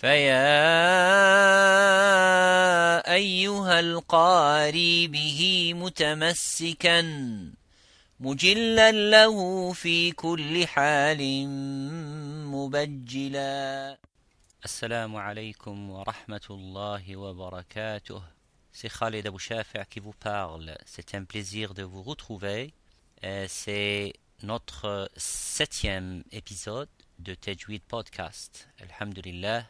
فيا أيها القاري به متمسكا مجلا له في كل حال مبجلا السلام عليكم ورحمة الله وبركاته C'est Khaled Abou Shafi'a qui vous parle. C'est un plaisir de vous retrouver. C'est notre septième épisode de Tajweed Podcast. Alhamdulillah.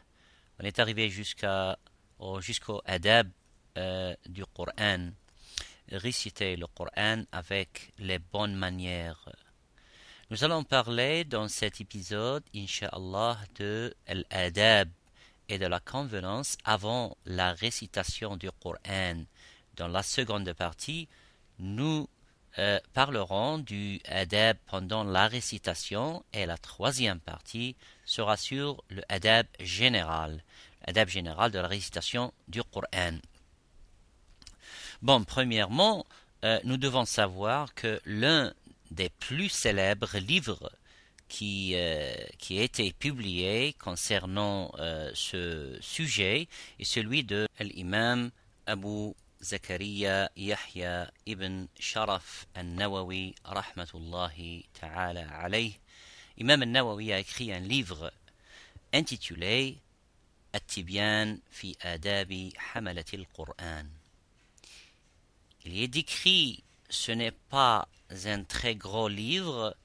On est arrivé jusqu'au adab euh, du Coran. Réciter le Coran avec les bonnes manières. Nous allons parler dans cet épisode, inshallah de l'adab et de la convenance avant la récitation du Coran. Dans la seconde partie, nous euh, parleront du adab pendant la récitation et la troisième partie sera sur le adab général, adab général de la récitation du Coran. Bon, premièrement, euh, nous devons savoir que l'un des plus célèbres livres qui, euh, qui a été publié concernant ce sujet est celui de l'imam Abu زكريا Yahya Ibn Sharaf al-Nawawi Rahmatullahi ta'ala عليه Imam al-Nawawi a écrit un livre intitulé at fi Adabi Hamalat al-Qur'an. Il y est décrit ce n'est pas un très gros livre,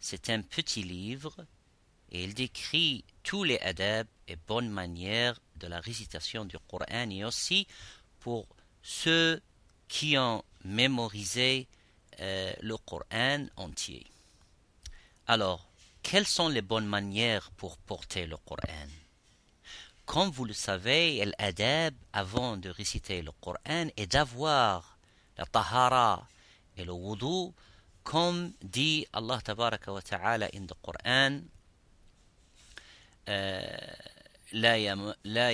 c'est un petit livre, et il décrit tous les adab et bonnes manières de la récitation du Coran et aussi pour ceux qui ont mémorisé euh, le Coran entier. Alors, quelles sont les bonnes manières pour porter le Coran Comme vous le savez, l'adab, avant de réciter le Coran, est d'avoir la tahara et le wudu, comme dit Allah tabaraka wa ta'ala in the Coran, euh, La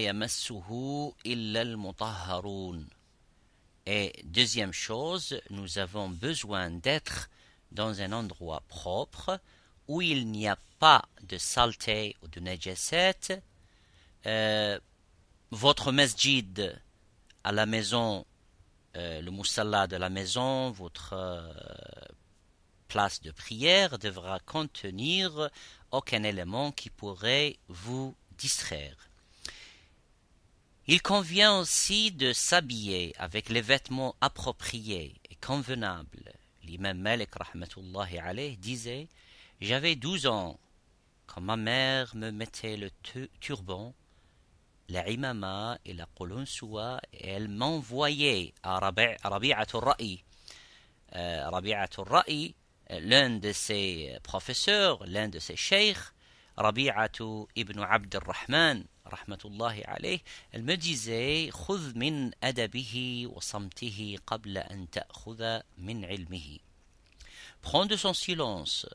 yamassuhu illa al et deuxième chose, nous avons besoin d'être dans un endroit propre où il n'y a pas de saleté ou de nejesset euh, votre masjid à la maison, euh, le moussala de la maison, votre euh, place de prière devra contenir aucun élément qui pourrait vous distraire. Il convient aussi de s'habiller avec les vêtements appropriés et convenables. L'imam Malik rahmatullahi disait J'avais douze ans quand ma mère me mettait le turban, la imama et la kolonsua, et elle m'envoyait à Rabi'atul Ra'i. Euh, Ra'i, l'un de ses professeurs, l'un de ses cheikhs, Rabi'atu ibn Abd al-Rahman, elle me disait Prends de son silence,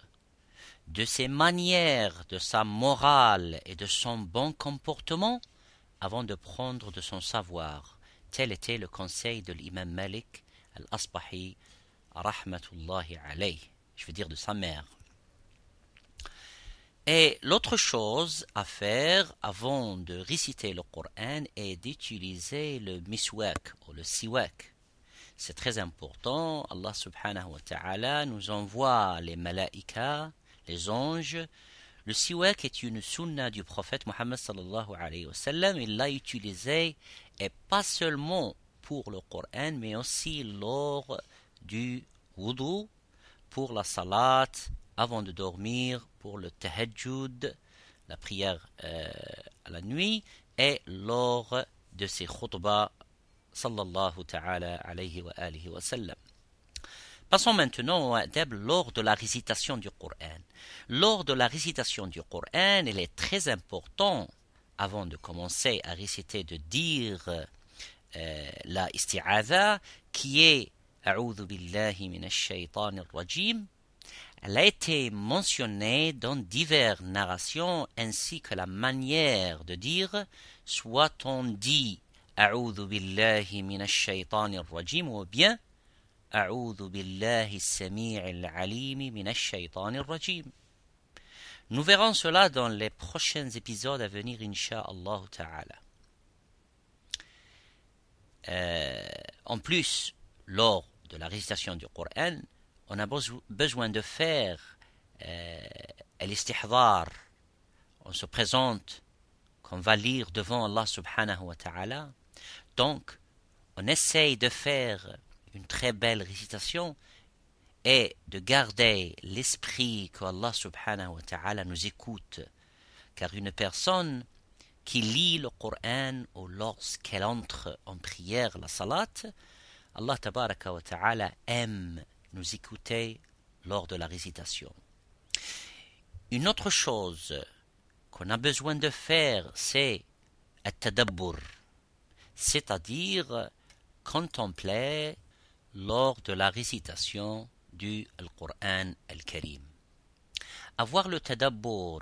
de ses manières, de sa morale et de son bon comportement avant de prendre de son savoir. Tel était le conseil de l'imam Malik al-Asbahi, je veux dire de sa mère. Et l'autre chose à faire avant de réciter le Coran est d'utiliser le miswak ou le siwak. C'est très important. Allah subhanahu wa ta'ala nous envoie les malaikas, les anges. Le siwak est une sunna du prophète Mohammed sallallahu alayhi wa sallam. Il l'a utilisé et pas seulement pour le Coran, mais aussi lors du wudu, pour la salat, avant de dormir pour le tahajjud, la prière euh, à la nuit, et lors de ses khutbahs, sallallahu ta'ala alayhi wa alihi wa sallam. Passons maintenant au adab lors de la récitation du Coran. Lors de la récitation du Coran, il est très important, avant de commencer à réciter, de dire euh, la isti'adha, qui est « A'udhu billahi minash shaitanir rajim » Elle a été mentionnée dans diverses narrations ainsi que la manière de dire soit on dit A'udhu billahi minash shaytanir rajim ou bien A'udhu billahi sami'il alimi minash shaytanir rajim. Nous verrons cela dans les prochains épisodes à venir insha'Allah ta'ala. Euh, en plus, lors de la récitation du Coran, on a besoin de faire euh, On se présente qu'on va lire devant Allah subhanahu wa ta'ala. Donc, on essaye de faire une très belle récitation et de garder l'esprit que Allah subhanahu wa ta'ala nous écoute. Car une personne qui lit le Coran ou lorsqu'elle entre en prière, la salat, Allah tabaraka wa ta'ala aime nous écouter lors de la récitation. Une autre chose qu'on a besoin de faire, c'est at-tadabbur, c'est-à-dire contempler lors de la récitation du Coran quran Al-Karim. Avoir le tadabbur,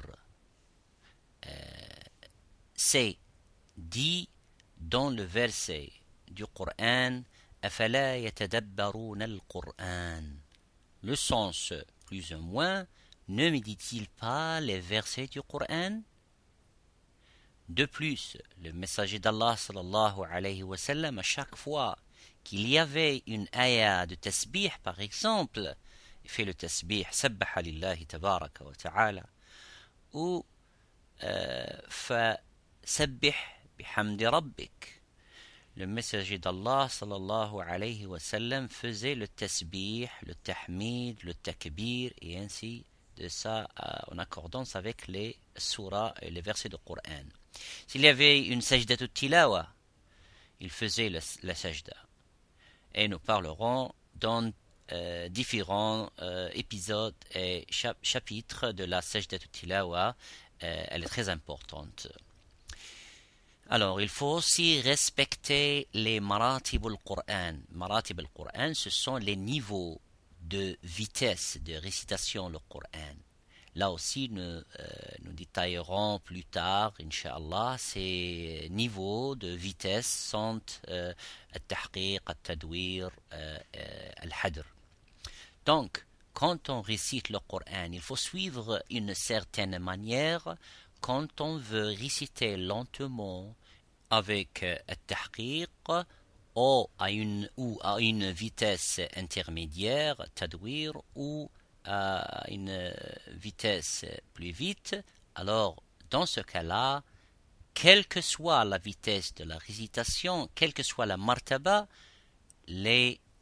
euh, c'est dit dans le verset du Qur'an le sens, plus ou moins, ne médite dit il pas les versets du Coran De plus, le messager d'Allah sallallahu alayhi wa sallam, à chaque fois qu'il y avait une ayah de tasbih, par exemple, il fait le tasbih, sabbaha lillahi ou euh, fa bihamdi rabbik, le messager d'Allah sallallahu alayhi wa faisait le tasbih, le tahmid, le takbir et ainsi de ça euh, en accordance avec les surahs et les versets du Coran. S'il y avait une sajda tilawa, il faisait la, la Et nous parlerons dans euh, différents euh, épisodes et chapitres de la sajda tilawa. elle est très importante. Alors, il faut aussi respecter les maratib al-Qur'an. Maratib al-Qur'an, ce sont les niveaux de vitesse de récitation le Qur'an. Là aussi, nous, euh, nous détaillerons plus tard, Inch'Allah, ces niveaux de vitesse sont euh, al-Tahqiq, al-Tadwir, euh, al-Hadr. Donc, quand on récite le Qur'an, il faut suivre une certaine manière quand on veut réciter lentement avec التحقيق euh, à une ou à une vitesse intermédiaire tadwir » ou à une vitesse plus vite alors dans ce cas-là quelle que soit la vitesse de la récitation quelle que soit la martaba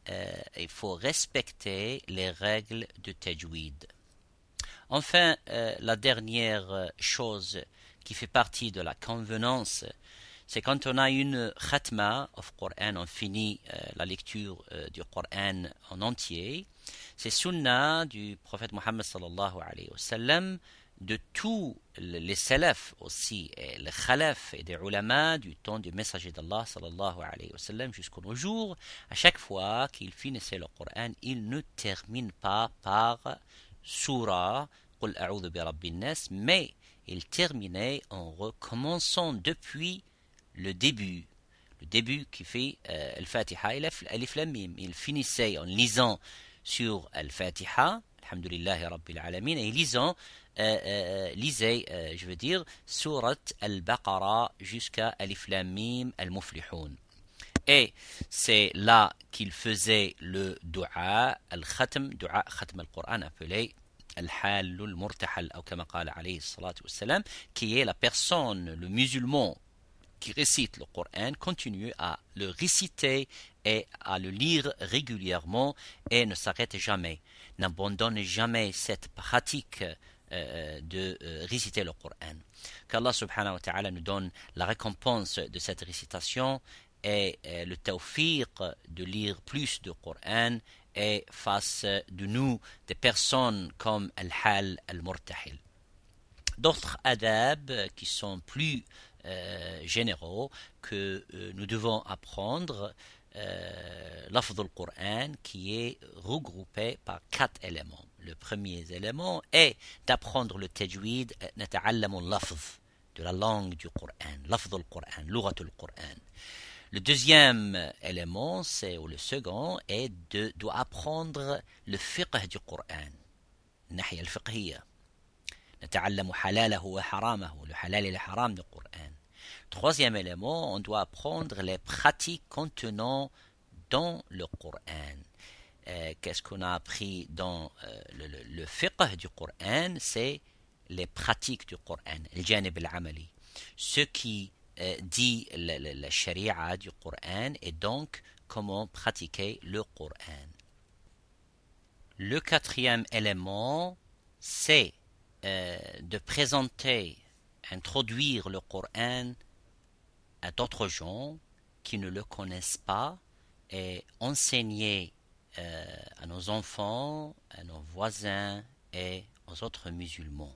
euh, il faut respecter les règles de tajwid enfin euh, la dernière chose qui fait partie de la convenance c'est quand on a une khatma of Qur'an, on finit euh, la lecture euh, du Coran en entier. C'est sunnah du prophète Mohammed sallallahu alayhi wa sallam, de tous les salafs aussi, les khalafs et des ulama du temps du messager d'Allah sallallahu alayhi wa sallam jusqu'au nos jours, à chaque fois qu'il finissait le Coran, il ne termine pas par surah, mais il terminait en recommençant depuis le début. Le début qui fait euh, le fatiha et l'iflamim Il finissait en lisant sur Al-Fatiha, Alhamdulillah Rabbil Alamin, et lisant, euh, euh, lisait, je veux dire, Surat Al-Baqarah jusqu'à Alif Lamim Al-Muflihun. Et c'est là qu'il faisait le dua, al-khatm, dua khatm al-Qur'an appelé al-halul murtahal, ou comme Ali, alayhi qui est la personne, le musulman qui récite le Coran continue à le réciter et à le lire régulièrement et ne s'arrête jamais, n'abandonne jamais cette pratique euh, de euh, réciter le Coran. Qu'Allah subhanahu wa ta'ala nous donne la récompense de cette récitation et euh, le tawfiq de lire plus de Coran et face de nous des personnes comme Al-Hal Al-Murtahil. D'autres adab qui sont plus euh, généraux que euh, nous devons apprendre euh, quran qui est regroupé par quatre éléments. Le premier élément est d'apprendre le tajwid, euh, de la langue du Qur'an, l'afdul quran l'uratul quran Le deuxième élément, c'est, ou le second, est de, apprendre le fiqh du Qur'an, al le troisième élément on doit apprendre les pratiques contenant dans le Coran euh, qu'est-ce qu'on a appris dans euh, le, fiqh du Coran c'est les pratiques du Coran ce qui euh, dit la, la, la sharia du Coran et donc comment pratiquer le Coran le quatrième élément, c'est euh, de présenter, introduire le Coran à d'autres gens qui ne le connaissent pas et enseigner euh, à nos enfants, à nos voisins et aux autres musulmans.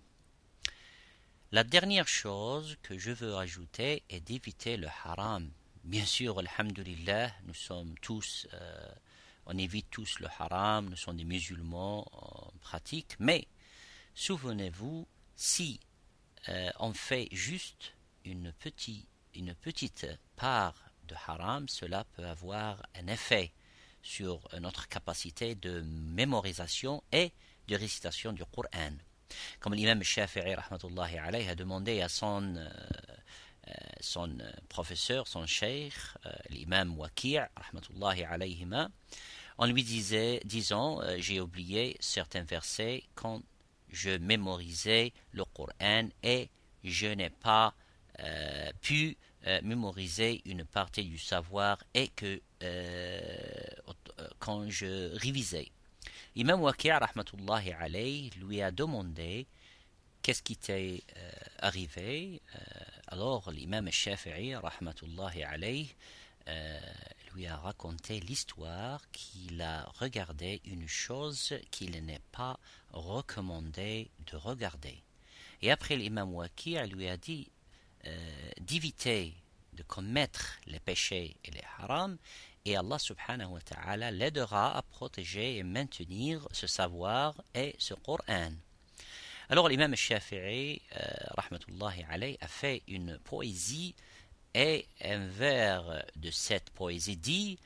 La dernière chose que je veux ajouter est d'éviter le haram. Bien sûr, alhamdulillah, nous sommes tous, euh, on évite tous le haram, nous sommes des musulmans, en pratique, mais Souvenez-vous, si euh, on fait juste une, petite part de haram, cela peut avoir un effet sur notre capacité de mémorisation et de récitation du Coran. Comme l'imam Shafi'i a demandé à son, euh, euh, son professeur, son cheikh, l'imam on lui disait, disant, j'ai oublié certains versets quand je mémorisais le Coran et je n'ai pas euh, pu euh, mémoriser une partie du savoir et que euh, quand je révisais. Imam Waqia rahmatullahi alayhi lui a demandé qu'est-ce qui t'est arrivé alors l'imam Shafi'i rahmatullahi alayhi lui a raconté l'histoire qu'il a regardé une chose qu'il n'est pas recommandé de regarder. Et après l'imam Wakia lui a dit euh, d'éviter de commettre les péchés et les harams, et Allah subhanahu wa ta'ala l'aidera à protéger et maintenir ce savoir et ce Coran. Alors l'imam Shafi'i, euh, a fait une poésie et un vers de cette poésie dit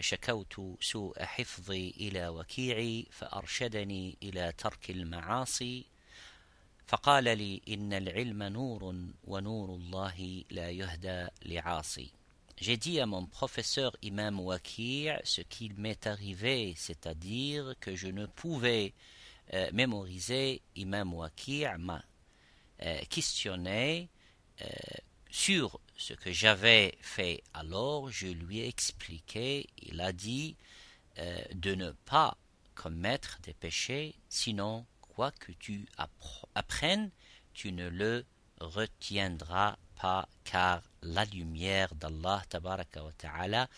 شكوت سوء حفظي إلى وكيعي فأرشدني إلى ترك المعاصي فقال لي إن العلم نور ونور الله لا يهدى لعاصي J'ai dit à mon professeur Imam Wakir ce qu'il m'est arrivé, c'est-à-dire que je ne pouvais euh, mémoriser Imam Wakir m'a euh, questionné euh, sur ce que j'avais fait alors, je lui ai expliqué, il a dit euh, de ne pas commettre des péchés, sinon, quoi que tu apprennes, tu ne le retiendras pas, car la lumière d'Allah ta'ala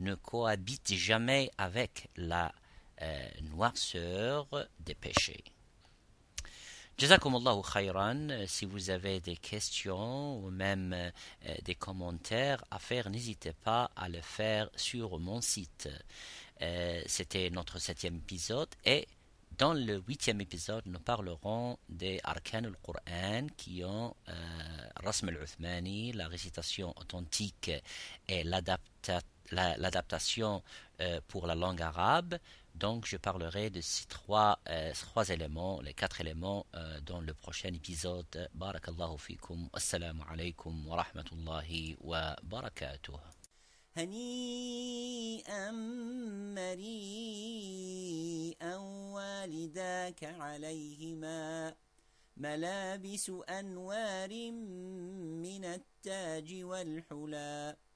ne cohabite jamais avec la euh, noirceur des péchés. Jazakumullahu khairan. Euh, si vous avez des questions ou même euh, des commentaires à faire, n'hésitez pas à le faire sur mon site. Euh, c'était notre septième épisode et dans le huitième épisode, nous parlerons des arcanes du Coran qui ont euh, uthmani la récitation authentique et l'adaptation pour la langue arabe. Donc, je parlerai de ces trois, euh, trois éléments, les quatre éléments, euh, dans le prochain épisode. Barakallahu fikum, assalamu alaikum wa rahmatullahi wa barakatuh. هنيئا مريئا والداك عليهما ملابس انوار من التاج والحلى